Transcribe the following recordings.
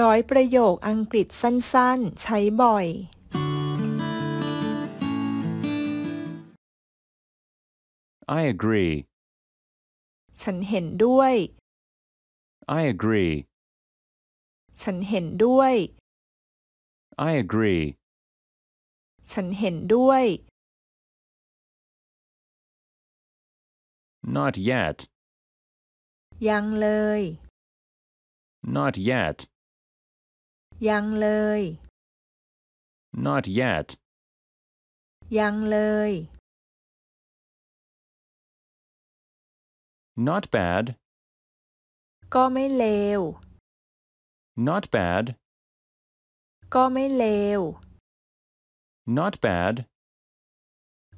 ร้อยประโยคอังกฤษสั้น ๆ ใช้บ่อย I agree ฉันเห็นด้วย I agree ฉันเห็นด้วย I agree ฉันเห็นด้วย Not yet ยังเลย Not yet ยังเลย not yet ยังเลย not bad ก็ไม่เลว not bad ก็ไม่เลว not bad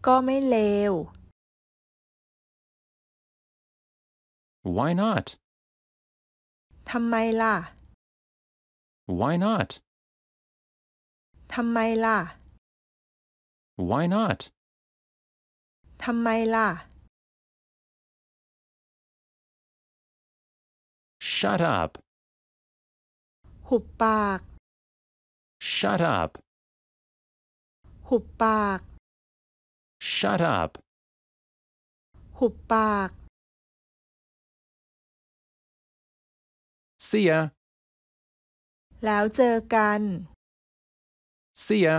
ก็ไม่เลว why not ทำไมล่ะ Why not? ทำไมล่ะ Why not? ทำไมล่ะ Shut up. หุบปาก Shut up. หุบปาก Shut up. หุบปาก See ya. แล้วเจอกัน See ya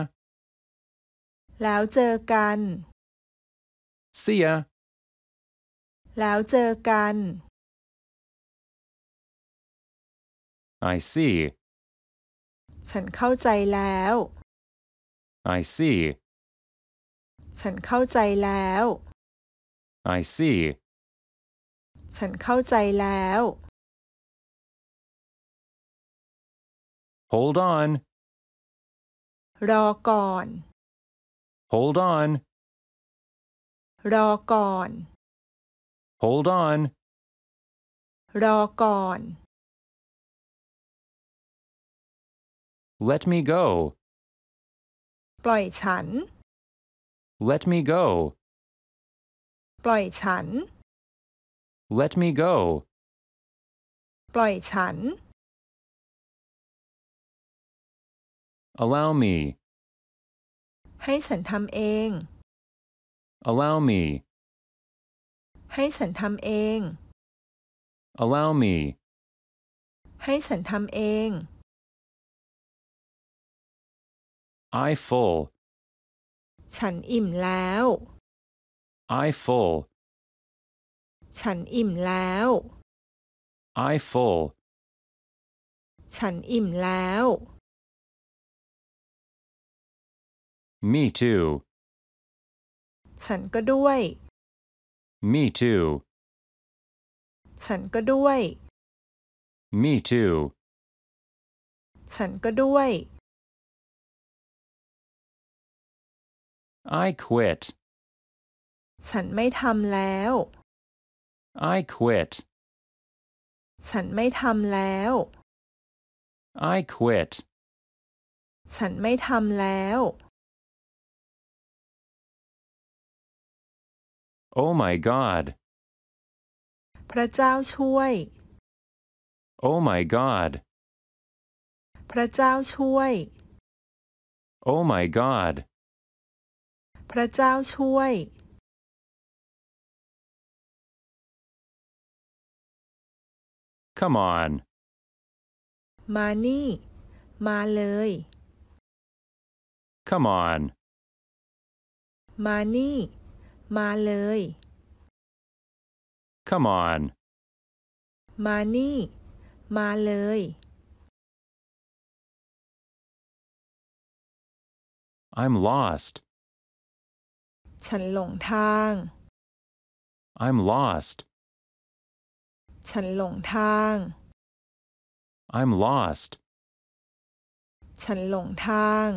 แล้วเจอกัน See ya แล้วเจอกัน I see ฉันเข้าใจแล้ว I see ฉันเข้าใจแล้ว I see ฉันเข้าใจแล้ว Hold on. รอก่อน Hold on. รอก่อน Hold on. รอก่อน Let me go. ปล่อยฉัน Let me go. ปล่อยฉัน Let me go. ปล่อยฉัน allow me ให้ฉันทำเอง allow me ให้ฉันทำเอง allow me ให้ฉันทำเอง I full ฉันอิ่มแล้ว I full ฉันอิ่มแล้ว I full ฉันอิ่มแล้ว Me too ฉันก็ด้วย Me too ฉันก็ด้วย Me too ฉันก็ด้วย I quit ฉันไม่ทำแล้ว I quit ฉันไม่ทำแล้ว I quit ฉันไม่ทำแล้ว Oh my god พระเจ้าช่วย Oh my god พระเจ้าช่วย Oh my god พระเจ้าช่วย Come on มานี่มาเลย Come on มานี่มาเลย Come on มานี่มาเลย I'm lost ฉันหลงทาง I'm lost ฉันหลงทาง I'm lost ฉันหลงทาง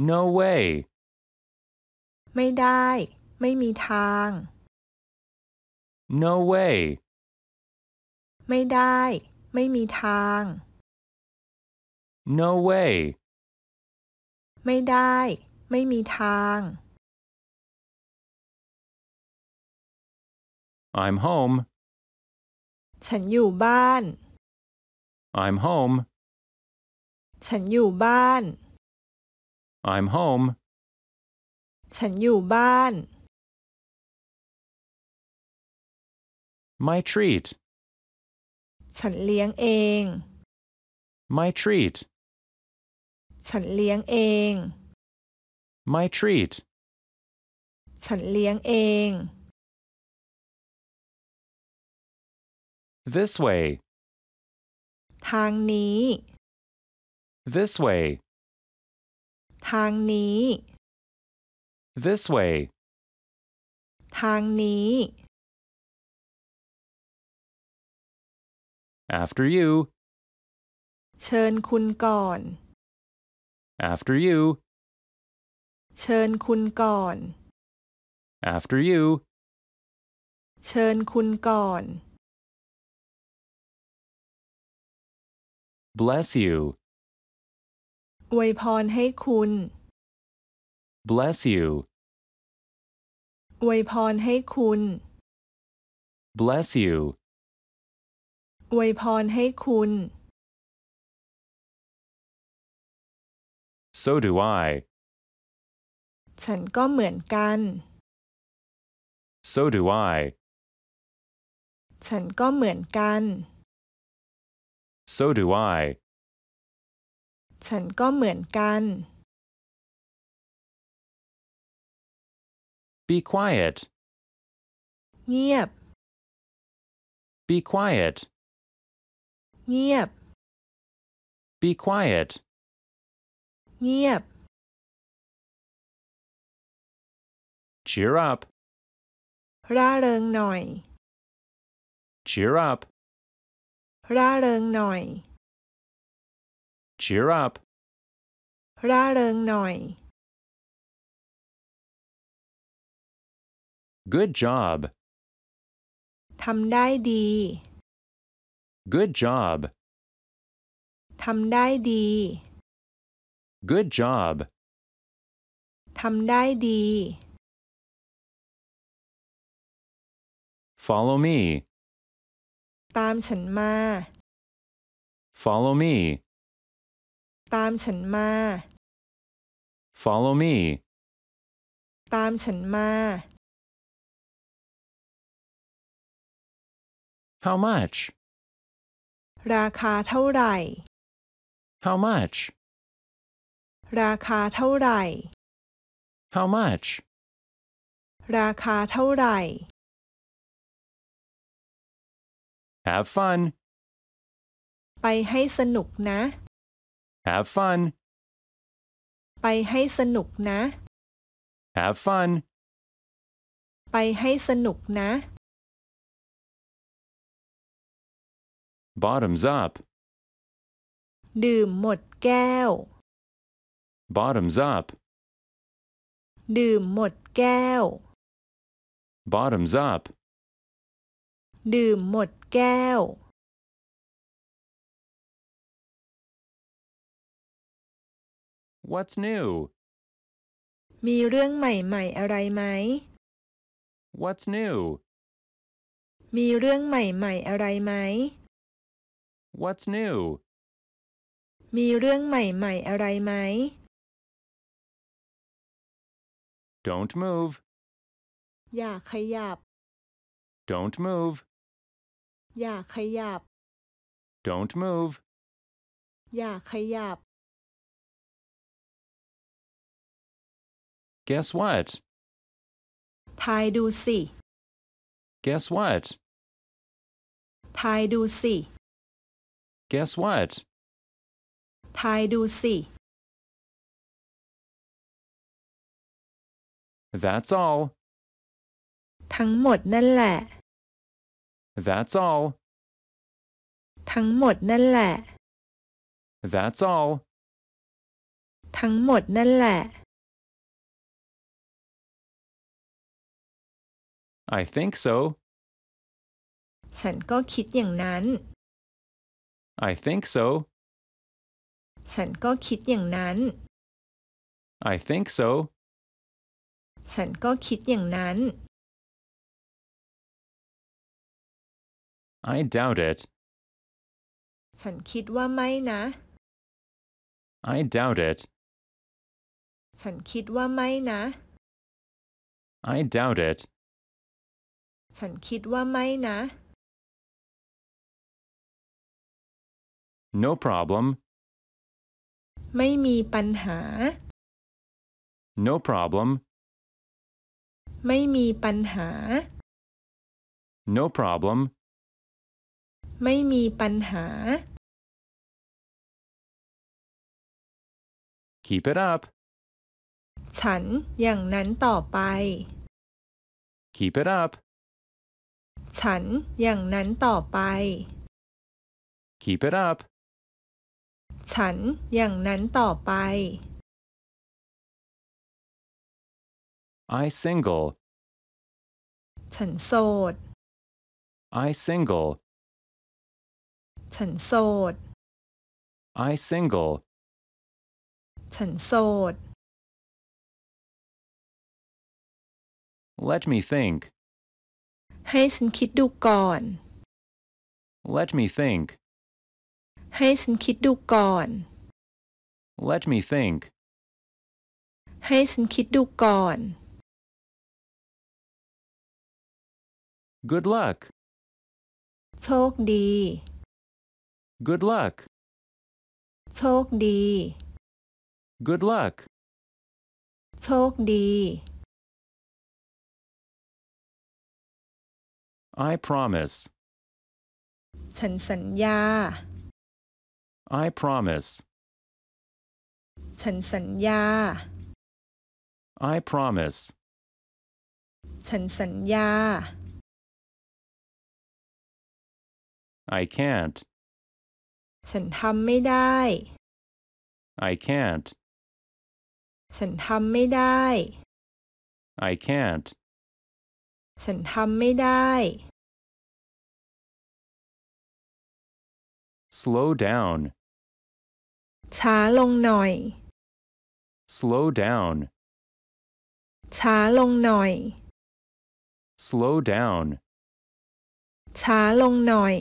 No way ไม่ได้ไม่มีทาง No way ไม่ได้ไม่มีทาง No way ไม่ได้ไม่มีทาง I'm home ฉันอยู่บ้าน I'm home ฉันอยู่บ้าน I'm home ฉันอยู่บ้าน My treat ฉันเลี้ยงเอง My treat ฉันเลี้ยงเอง My treat ฉันเลี้ยงเอง This way ทางนี้ This way ทางนี้ This way ทางนี้ After you เชิญคุณก่อน After you เชิญคุณก่อน After you เชิญคุณก่อน Bless you อวยพรให้คุณ bless you อวยพรให้คุณ bless you อวยพรให้คุณ so do I ฉันก็เหมือนกัน so do I ฉันก็เหมือนกัน so do I ฉันก็เหมือนกัน Be quiet. เงียบ Be quiet. เงียบ Be quiet. เงียบ Cheer up. ร่าเริงหน่อย Cheer up. ร่าเริงหน่อย cheer up ร่าเริงหน่อย good job ทำได้ดี good job ทำได้ดี good job ทำได้ดี follow me ตามฉันมา follow me ตามฉันมา Follow me ตามฉันมา How much ราคาเท่าไหร่ How much ราคาเท่าไหร่ How much ราคาเท่าไหร่ Have fun ไปให้สนุกนะ Have fun. ไปให้สนุกนะ Have fun. ไปให้สนุกนะ Bottoms up. ดื่มหมดแก้ว Bottoms up. ดื่มหมดแก้ว Bottoms up. ดื่มหมดแก้ว What's new? มีเรื่องใหม่ๆอะไรไหม What's new? มีเรื่องใหม่ๆอะไรไหม What's new? มีเรื่องใหม่ๆอะไรไหม Don't move. อย่าขยับ Don't move. อย่าขยับ Don't move. อย่าขยับ Guess what? do see. Guess what? do see. Guess what? do see. That's all. ทั้งหมดนั่นแหละ That's all. ทั้งหมดนั่นแหละ That's all. ทั้งหมดนั่นแหละ I think so. ฉันก็คิดอย่างนั้น I think so. ฉันก็คิดอย่างนั้น I think so. ฉันก็คิดอย่างนั้น I doubt it. ฉันคิดว่าไม่นะ I doubt it. ฉันคิดว่าไม่นะ I doubt it. ฉันคิดว่าไม่นะ No problem. ไม่มีปัญหา No problem. ไม่มีปัญหา No problem. ไม่มีปัญหา Keep it up. ฉันอย่างนั้นต่อไป Keep it up. ฉันอย่างนั้นต่อไป Keep it up ฉันอย่างนั้นต่อไป I single ฉันโสด I single ฉันโสด I single ฉันโสด Let me think ให้ฉันคิดดูก่อน Let me think ให้ฉันคิดดูก่อน Let me think ให้ฉันคิดดูก่อน Good luck โชคดี Good luck โชคดี Good luck โชคดี I promise ฉันสัญญา I promise ฉันสัญญา I promise ฉันสัญญา I can't ฉันทำไม่ได้ I can't ฉันทำไม่ได้ I can't ฉันทำไม่ได้ slow down ช้าลงหน่อย slow down ช้าลงหน่อย slow down ช้าลงหน่อย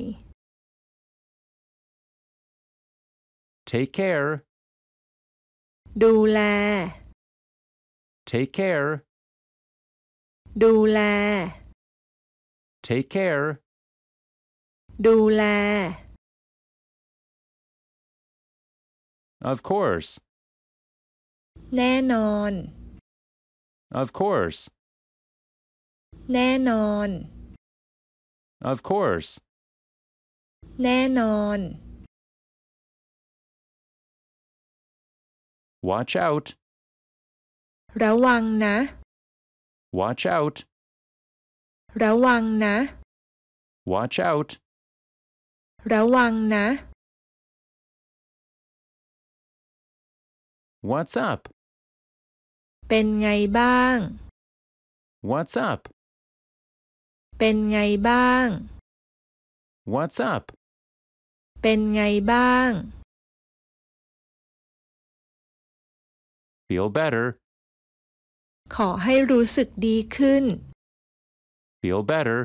take care ดูแล take care ดูแล take care ดูแล of course แน่นอน of course แน่นอน of course แน่นอน watch out ระวังนะ Watch out. ระวังนะ Watch out. ระวังนะ What's up? เป็นไงบ้าง What's up? เป็นไงบ้าง What's up? เป็นไงบ้าง Feel better. ขอให้รู้สึกดีขึ้น feel better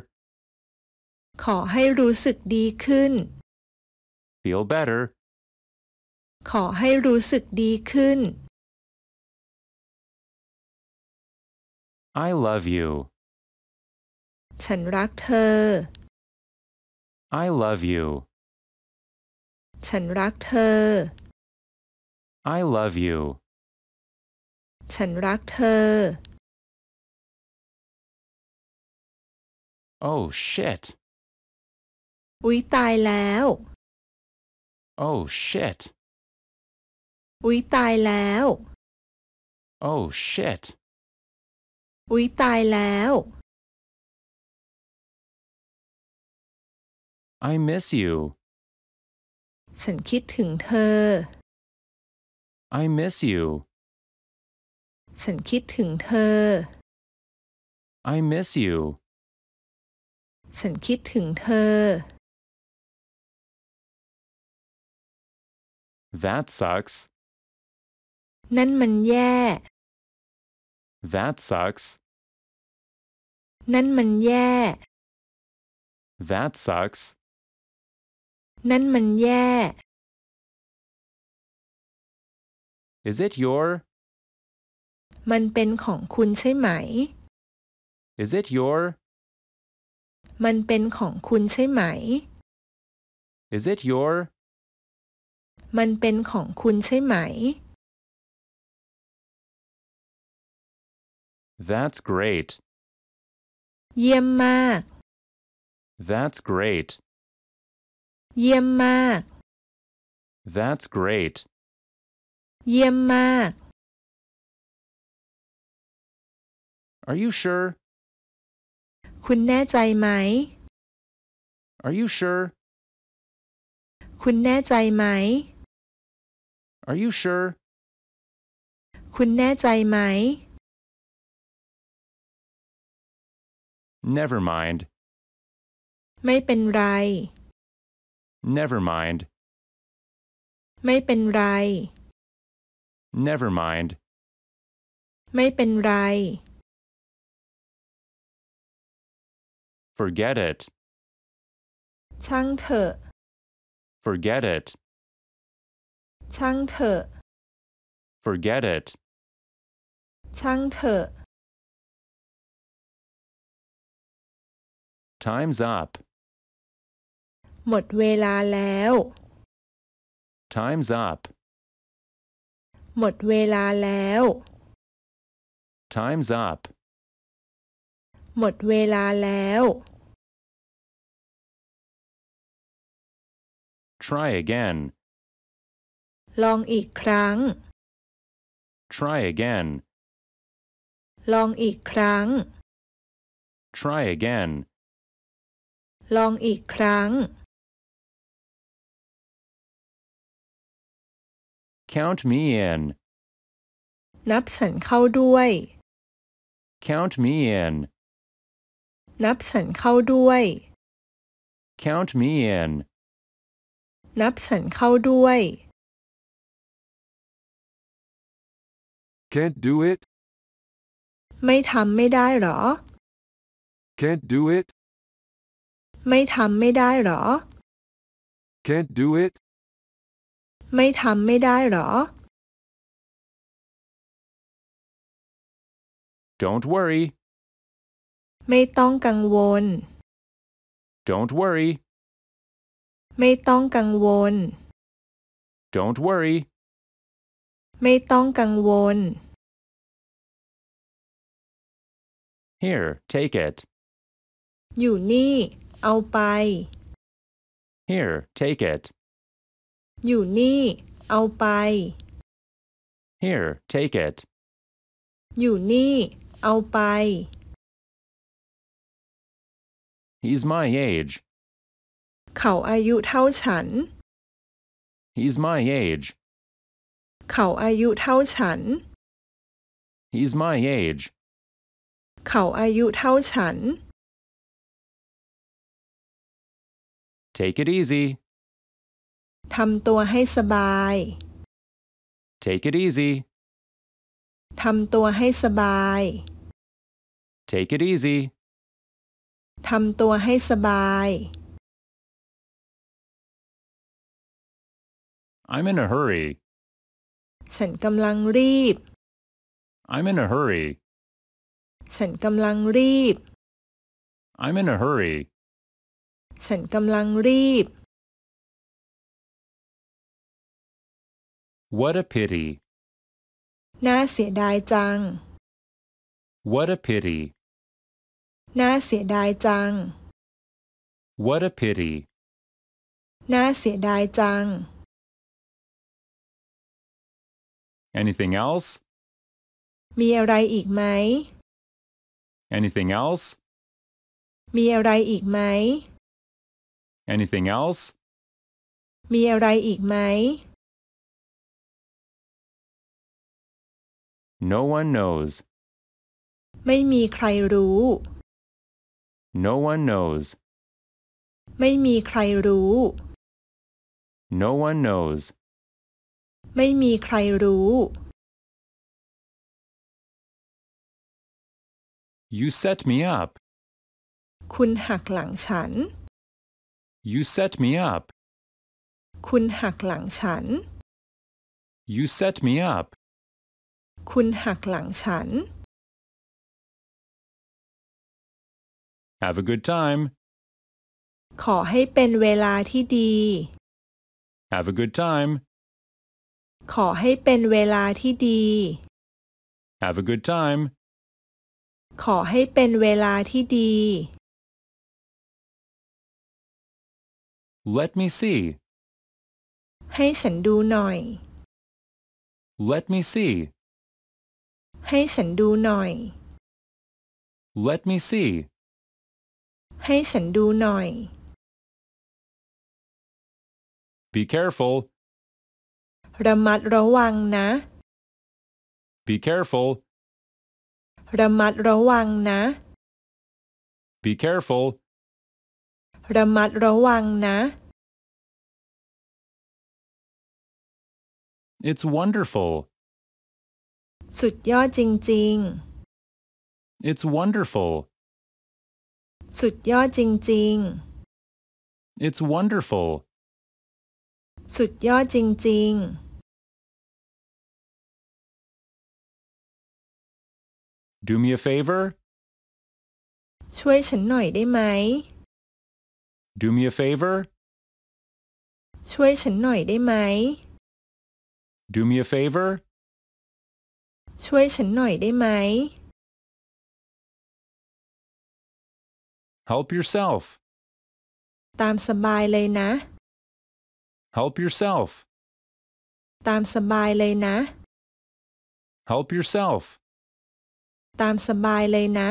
ขอให้รู้สึกดีขึ้น feel better ขอให้รู้สึกดีขึ้น I love you ฉันรักเธอ I love you ฉันรักเธอ I love you ฉันรักเธอ Oh shit อุ๊ยตายแล้ว Oh shit อุ๊ยตายแล้ว Oh shit อุ๊ยตายแล้ว I miss you ฉันคิดถึงเธอ I miss you ฉันคิดถึงเธอ I miss you ฉันคิดถึงเธอ That sucks นั่นมันแย่ That sucks นั่นมันแย่ That sucks นั่นมันแย่ Is it your มันเป็นของคุณใช่ไหม Is it your มันเป็นของคุณใช่ไหม Is it your มันเป็นของคุณใช่ไหม That's great เยี่ยมมาก That's great เยี่ยมมาก That's great เยี่ยมมาก Are you sure? คุณแน่ใจไหม Are you sure? คุณแน่ใจไหม Are you sure? คุณแน่ใจไหม Never mind. ไม่เป็นไร Never mind. ไม่เป็นไร Never mind. ไม่เป็นไร Forget it. ช่างเถอะ Forget it. ช่างเถอะ Forget it. ช่างเถอะ Time's up. หมดเวลาแล้ว Time's up. หมดเวลาแล้ว Time's up. หมดเวลาแล้ว Try again. ลองอีกครั้ง Try again. ลองอีกครั้ง Try again. ลองอีกครั้ง Count me in. นับฉันเข้าด้วย Count me in. นับฉันเข้าด้วย Count me in นับฉันเข้าด้วย Can't do it ไม่ทำไม่ได้หรอ Can't do it ไม่ทำไม่ได้หรอ Can't do it ไม่ทำไม่ได้หรอ Don't worry ไม่ต้องกังวล Don't worry ไม่ต้องกังวล Don't worry ไม่ต้องกังวล Here take it อยู่นี่ เอาไป Here take it อยู่นี่ เอาไป Here take it อยู่นี่ เอาไป He's my age. เขาอายุเท่าฉัน He's my age. เขาอายุเท่าฉัน He's my age. เขาอายุเท่าฉัน Take it easy. ทำตัวให้สบาย Take it easy. ทำตัวให้สบาย Take it easy. ทำตัวให้สบาย I'm in a hurry ฉันกำลังรีบ I'm in a hurry ฉันกำลังรีบ I'm in a hurry ฉันกำลังรีบ What a pity น่าเสียดายจัง What a pity น่าเสียดายจัง What a pity น่าเสียดายจัง Anything else มีอะไรอีกไหม Anything else มีอะไรอีกไหม Anything else มีอะไรอีกไหม No one knows ไม่มีใครรู้ No one knows. ไม่มีใครรู้ No one knows. ไม่มีใครรู้ You set me up. คุณหักหลังฉัน You set me up. คุณหักหลังฉัน You set me up. คุณหักหลังฉัน Have a good time. ขอให้เป็นเวลาที่ดี Have a good time. ขอให้เป็นเวลาที่ดี Have a good time. ขอให้เป็นเวลาที่ดี Let me see. ให้ฉันดูหน่อย Let me see. ให้ฉันดูหน่อย Let me see. ให้ฉันดูหน่อย Be careful. ระมัดระวังนะ Be careful. ระมัดระวังนะ Be careful. ระมัดระวังนะ It's wonderful. สุดยอดจริงๆ It's wonderful. สุดยอดจริงๆ It's wonderful สุดยอดจริงๆ Do me a favor ช่วยฉันหน่อยได้ไหม Do me a favor ช่วยฉันหน่อยได้ไหม Do me a favor ช่วยฉันหน่อยได้ไหม Help yourself. ตามสบายเลยนะ Help yourself. ตามสบายเลยนะ Help yourself. ตามสบายเลยนะ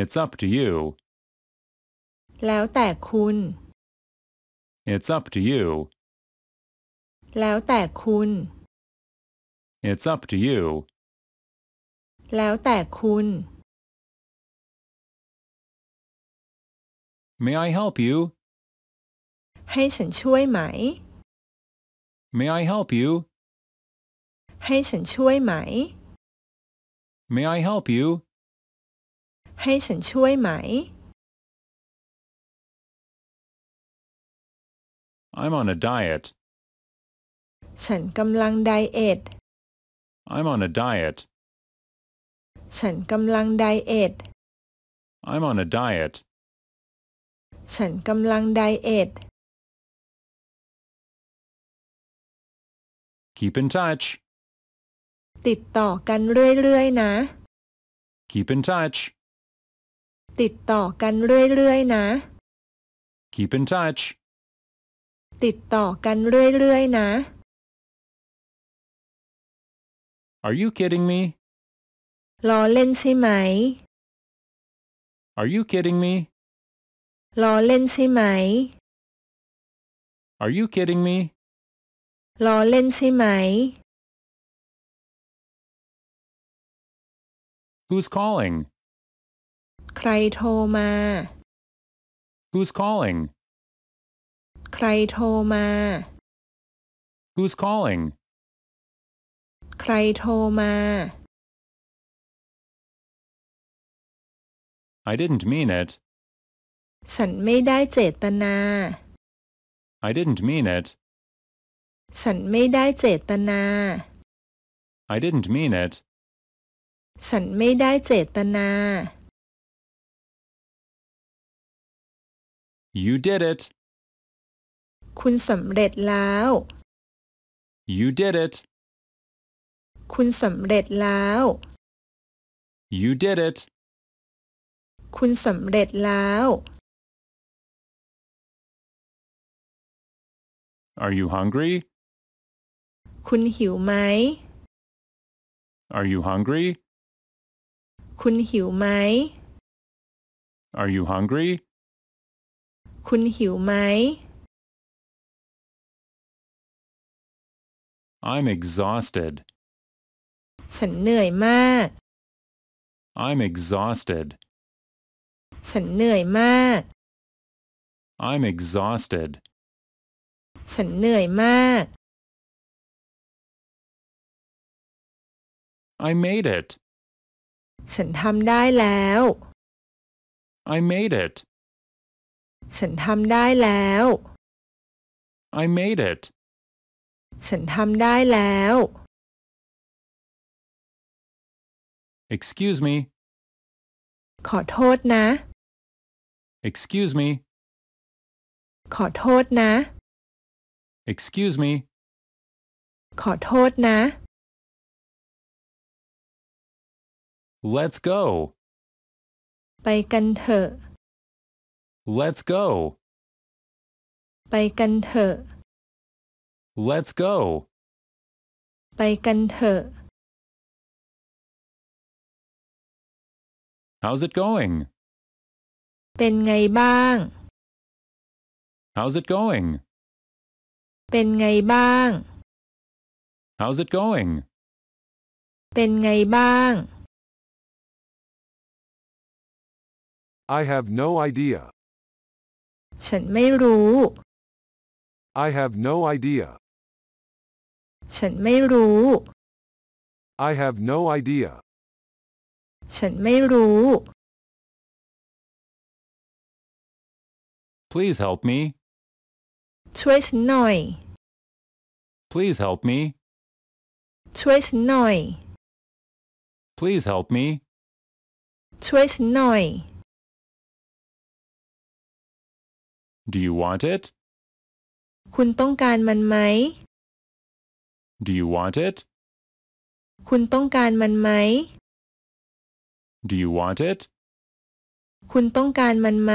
It's up to you. แล้วแต่คุณ It's up to you. แล้วแต่คุณ It's up to you. แล้วแต่คุณ May I help you ให้ฉันช่วยไหม May I help you ให้ฉันช่วยไหม May I help you ให้ฉันช่วยไหม I'm on a diet ฉันกำลังไดเอท I'm on a diet ฉันกำลังไดเอท I'm on a diet ฉันกำลังไดเอท Keep in touch ติดต่อกันเรื่อยๆนะ Keep in touch ติดต่อกันเรื่อยๆนะ Keep in touch ติดต่อกันเรื่อยๆนะ Are you kidding me? ล้อเล่นใช่ไหม Are you kidding me? ล้อเล่นใช่ไหม Are you kidding me? ล้อเล่นใช่ไหม Who's calling? ใครโทรมา Who's calling? ใครโทรมา Who's calling? ใครโทรมา I didn't mean it ฉันไม่ได้เจตนา I didn't mean it ฉันไม่ได้เจตนา I didn't mean it ฉันไม่ได้เจตนา You did it คุณสำเร็จแล้ว You did it คุณสำเร็จแล้ว You did it คุณสำเร็จแล้ว Are you hungry? คุณหิวไหม Are you hungry? คุณหิวไหม Are you hungry? คุณหิวไหม I'm exhausted. ฉันเหนื่อยมาก I'm exhausted. ฉันเหนื่อยมาก I'm exhausted ฉันเหนื่อยมาก I made it ฉันทำได้แล้ว I made it ฉันทำได้แล้ว I made it ฉันทำได้แล้ว Excuse me ขอโทษนะ Excuse me. ขอโทษนะ Excuse me. ขอโทษนะ Let's go. ไปกันเถอะ Let's go. ไปกันเถอะ Let's go. ไปกันเถอะ How's it going? เป็นไงบ้าง How's it going เป็นไงบ้าง How's it going เป็นไงบ้าง I have no idea ฉันไม่รู้ I have no idea ฉันไม่รู้ I have no idea ฉันไม่รู้ Please help me. ជួយស្នយ Please help me. ជួយស្នយ Please help me. ជួយស្នយ Do you want it? คุณต้องการมันไหม Do you want it? คุณต้องการมันไหม Do you want it? คุณต้องการมันไหม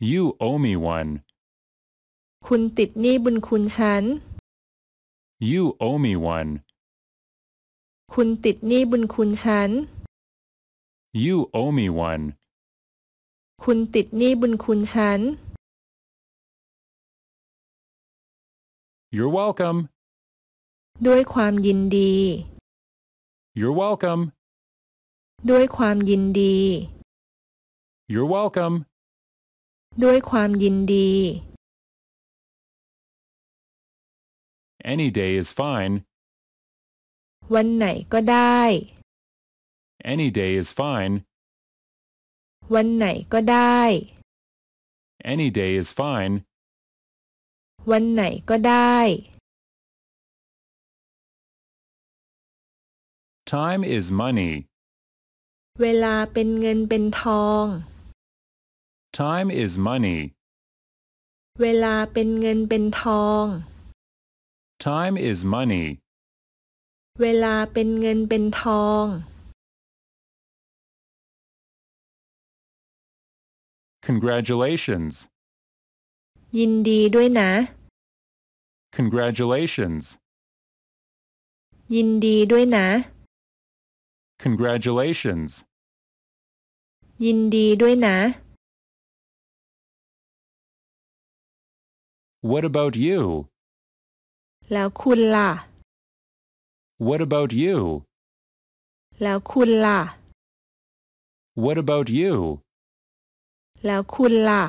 You owe me one. คุณติดหนี้บุญคุณฉัน You owe me one. คุณติดหนี้บุญคุณฉัน You owe me one. คุณติดหนี้บุญคุณฉัน You're welcome. ด้วยความยินดี You're welcome. ด้วยความยินดี You're welcome. ด้วยความยินดี Any day is fine. วันไหนก็ได้ Any day is fine. วันไหนก็ได้ Any day is fine. วันไหนก็ได้ Time is money. เวลาเป็นเงินเป็นทอง Time is money. เวลาเป็นเงินเป็นทอง Time is money. เวลาเป็นเงินเป็นทอง Congratulations. ยินดีด้วยนะ Congratulations. ยินดีด้วยนะ Congratulations. ยินดีด้วยนะ What about you? แล้วคุณล่ะ What about you? แล้วคุณล่ะ What about you? แล้วคุณล่ะ